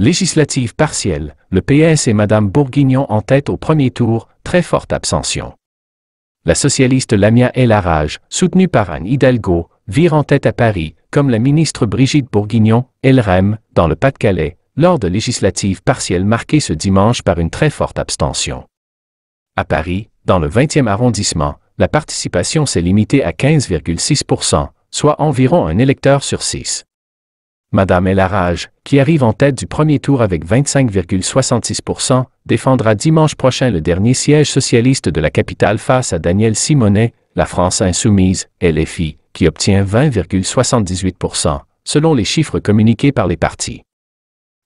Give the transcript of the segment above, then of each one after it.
Législative partielle, le PS et Madame Bourguignon en tête au premier tour, très forte abstention. La socialiste Lamia Elarage, soutenue par Anne Hidalgo, vire en tête à Paris, comme la ministre Brigitte Bourguignon, Rem, dans le Pas-de-Calais, lors de législatives partielles marquées ce dimanche par une très forte abstention. À Paris, dans le 20e arrondissement, la participation s'est limitée à 15,6 soit environ un électeur sur six. Madame Elarage, qui arrive en tête du premier tour avec 25,66 défendra dimanche prochain le dernier siège socialiste de la capitale face à Daniel Simonet, la France insoumise, LFI, qui obtient 20,78 selon les chiffres communiqués par les partis.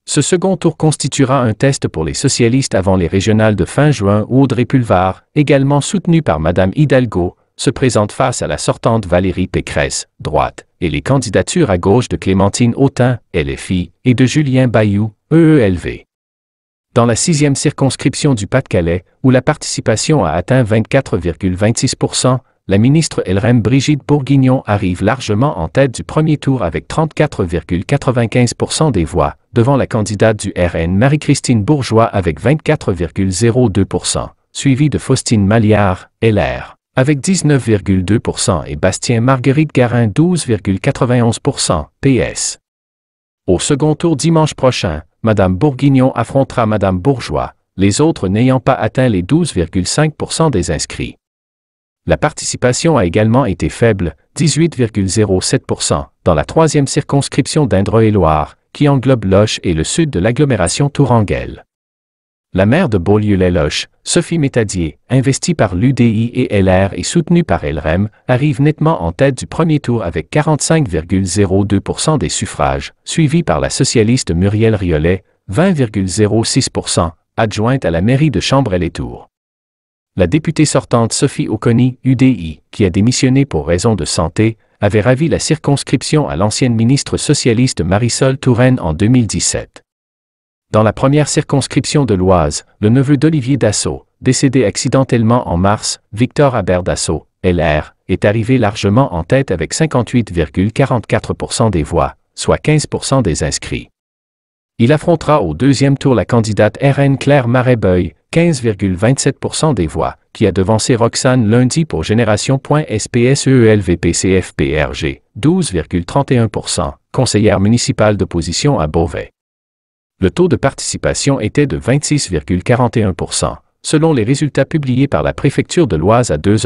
Ce second tour constituera un test pour les socialistes avant les régionales de fin juin où Audrey Pulvar, également soutenu par Madame Hidalgo, se présente face à la sortante Valérie Pécresse, droite, et les candidatures à gauche de Clémentine Autain, LFI, et de Julien Bayou, EELV. Dans la sixième circonscription du Pas-de-Calais, où la participation a atteint 24,26 la ministre LRM Brigitte Bourguignon arrive largement en tête du premier tour avec 34,95 des voix, devant la candidate du RN Marie-Christine Bourgeois avec 24,02 suivie de Faustine Maliard, LR avec 19,2% et Bastien Marguerite Garin 12,91%, PS. Au second tour dimanche prochain, Madame Bourguignon affrontera Madame Bourgeois, les autres n'ayant pas atteint les 12,5% des inscrits. La participation a également été faible, 18,07%, dans la troisième circonscription d'Indre-et-Loire, qui englobe Loche et le sud de l'agglomération Tourangelle la maire de Beaulieu-les-Loches, Sophie Métadier, investie par l'UDI et LR et soutenue par LREM, arrive nettement en tête du premier tour avec 45,02% des suffrages, suivie par la socialiste Muriel Riolet, 20,06%, adjointe à la mairie de Chambre-et-les-Tours. La députée sortante Sophie Oconi, UDI, qui a démissionné pour raison de santé, avait ravi la circonscription à l'ancienne ministre socialiste Marisol Touraine en 2017. Dans la première circonscription de l'Oise, le neveu d'Olivier Dassault, décédé accidentellement en mars, Victor Habert Dassault, LR, est arrivé largement en tête avec 58,44% des voix, soit 15% des inscrits. Il affrontera au deuxième tour la candidate RN Claire marais 15,27% des voix, qui a devancé Roxane lundi pour Génération.SPSEELVPCFPRG, 12,31%, conseillère municipale d'opposition à Beauvais le taux de participation était de 26,41 selon les résultats publiés par la préfecture de l'Oise à 2 heures.